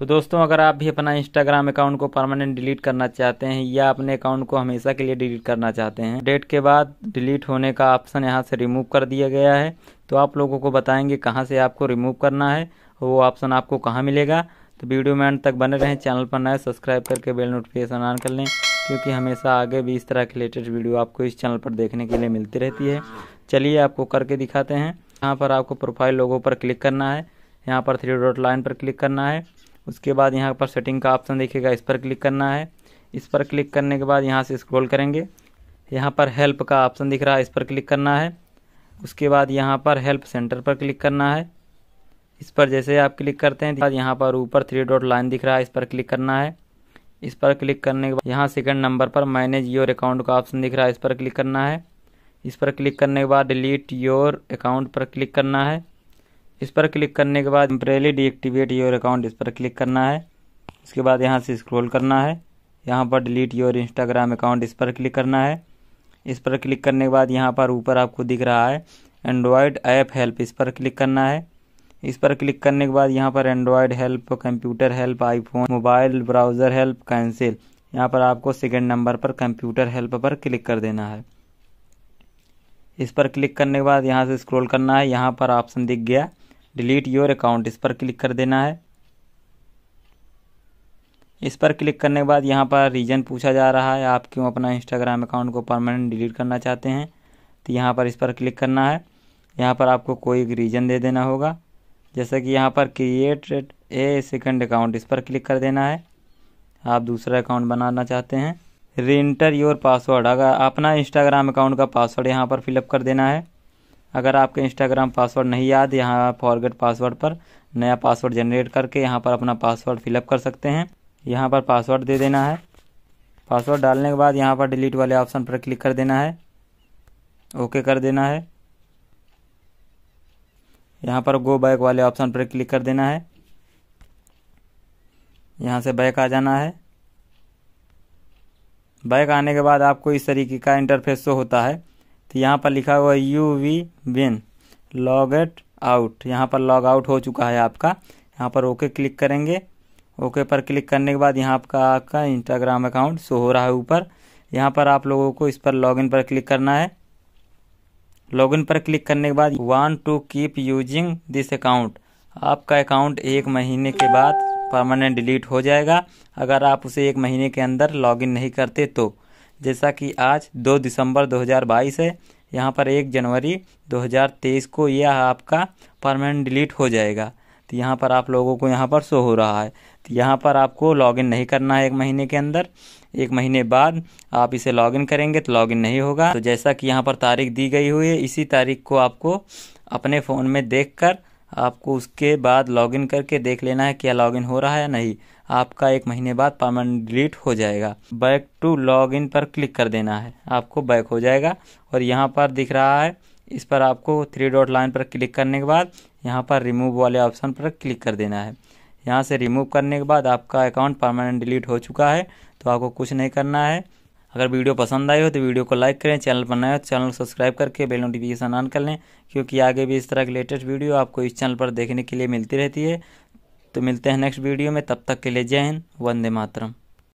तो दोस्तों अगर आप भी अपना इंस्टाग्राम अकाउंट को परमानेंट डिलीट करना चाहते हैं या अपने अकाउंट को हमेशा के लिए डिलीट करना चाहते हैं डेट के बाद डिलीट होने का ऑप्शन यहाँ से रिमूव कर दिया गया है तो आप लोगों को बताएंगे कहाँ से आपको रिमूव करना है और वो ऑप्शन आपको कहाँ मिलेगा तो वीडियो में अंत तक बने रहें चैनल पर नए सब्सक्राइब करके बेल नोटिफिकेशन ऑन कर लें क्योंकि हमेशा आगे भी इस तरह की लेटेस्ट वीडियो आपको इस चैनल पर देखने के लिए मिलती रहती है चलिए आपको करके दिखाते हैं यहाँ पर आपको प्रोफाइल लोगों पर क्लिक करना है यहाँ पर थ्री डॉट लाइन पर क्लिक करना है उसके बाद यहाँ पर सेटिंग का ऑप्शन देखेगा इस पर क्लिक करना है इस पर क्लिक करने के बाद यहाँ से स्क्रॉल करेंगे यहाँ पर हेल्प का ऑप्शन दिख रहा है इस पर क्लिक करना है उसके बाद यहाँ पर हेल्प सेंटर पर क्लिक करना है इस पर जैसे आप क्लिक करते हैं यहाँ पर ऊपर थ्री डॉट लाइन दिख रहा है इस पर क्लिक करना है इस पर क्लिक करने के बाद यहाँ सेकंड नंबर पर मैनेज योर अकाउंट का ऑप्शन दिख रहा है इस पर क्लिक करना है इस पर क्लिक करने के बाद डिलीट योर अकाउंट पर क्लिक करना है इस पर क्लिक करने के बाद टेम्परेली डीएक्टिवेट योर अकाउंट इस पर क्लिक करना है इसके बाद यहाँ से स्क्रॉल करना है यहाँ पर डिलीट योर इंस्टाग्राम अकाउंट इस पर क्लिक करना है इस पर क्लिक करने के बाद यहाँ पर ऊपर आपको दिख रहा है एंड्रॉयड ऐप हेल्प इस पर क्लिक करना है इस पर क्लिक करने के बाद यहाँ पर Android help computer help iPhone mobile browser help cancel यहाँ पर आपको सेकेंड नंबर पर कंप्यूटर हेल्प पर क्लिक कर देना है इस पर क्लिक करने के बाद यहाँ से स्क्रॉल करना है यहाँ पर ऑप्शन दिख गया डिलीट योर अकाउंट इस पर क्लिक कर देना है इस पर क्लिक करने के बाद यहाँ पर रीज़न पूछा जा रहा है आप क्यों अपना इंस्टाग्राम अकाउंट को परमानेंट डिलीट करना चाहते हैं तो यहाँ पर इस पर क्लिक करना है यहाँ पर आपको कोई रीज़न दे देना होगा जैसे कि यहाँ पर क्रिएट ए सेकंड अकाउंट इस पर क्लिक कर देना है आप दूसरा अकाउंट बनाना चाहते हैं रिंटर योर पासवर्ड अगर अपना इंस्टाग्राम अकाउंट का पासवर्ड यहाँ पर फिलअप कर देना है अगर आपके इंस्टाग्राम पासवर्ड नहीं याद यहाँ फॉरगेट पासवर्ड पर नया पासवर्ड जनरेट करके यहाँ पर अपना पासवर्ड फिलअप कर सकते हैं यहाँ पर पासवर्ड दे देना है पासवर्ड डालने के बाद यहाँ पर डिलीट वाले ऑप्शन पर क्लिक कर देना है ओके कर देना है यहाँ पर गो बैक वाले ऑप्शन पर क्लिक कर देना है यहाँ से बैक आ जाना है बैक आने के बाद आपको इस तरीके का इंटरफेस शो होता है तो यहाँ पर लिखा हुआ you've been logged out यहाँ पर लॉग आउट हो चुका है आपका यहाँ पर ओके क्लिक करेंगे ओके पर क्लिक करने के बाद यहाँ आपका आपका इंस्टाग्राम अकाउंट शो हो रहा है ऊपर यहाँ पर आप लोगों को इस पर लॉगिन पर क्लिक करना है लॉगिन पर क्लिक करने के बाद want to keep using this account आपका अकाउंट एक महीने के बाद परमानेंट डिलीट हो जाएगा अगर आप उसे एक महीने के अंदर लॉगिन नहीं करते तो जैसा कि आज 2 दिसंबर 2022 है यहाँ पर 1 जनवरी 2023 को यह आपका परमानेंट डिलीट हो जाएगा तो यहाँ पर आप लोगों को यहाँ पर शो हो रहा है तो यहाँ पर आपको लॉगिन नहीं करना है एक महीने के अंदर एक महीने बाद आप इसे लॉगिन करेंगे तो लॉगिन नहीं होगा तो जैसा कि यहाँ पर तारीख दी गई हुई है इसी तारीख को आपको अपने फ़ोन में देखकर आपको उसके बाद लॉगिन करके देख लेना है क्या लॉगिन हो रहा है या नहीं आपका एक महीने बाद परमानेंट डिलीट हो जाएगा बैक टू लॉगिन पर क्लिक कर देना है आपको बैक हो जाएगा और यहाँ पर दिख रहा है इस पर आपको थ्री डॉट लाइन पर क्लिक करने के बाद यहाँ पर रिमूव वाले ऑप्शन पर क्लिक कर देना है यहाँ से रिमूव करने के बाद आपका अकाउंट परमानेंट डिलीट हो चुका है तो आपको कुछ नहीं करना है अगर वीडियो पसंद आई हो तो वीडियो को लाइक करें चैनल पर नया हो तो चैनल को सब्सक्राइब करके बेल नोटिफिकेशन ऑन कर लें क्योंकि आगे भी इस तरह की लेटेस्ट वीडियो आपको इस चैनल पर देखने के लिए मिलती रहती है तो मिलते हैं नेक्स्ट वीडियो में तब तक के लिए जय हिंद वंदे मातरम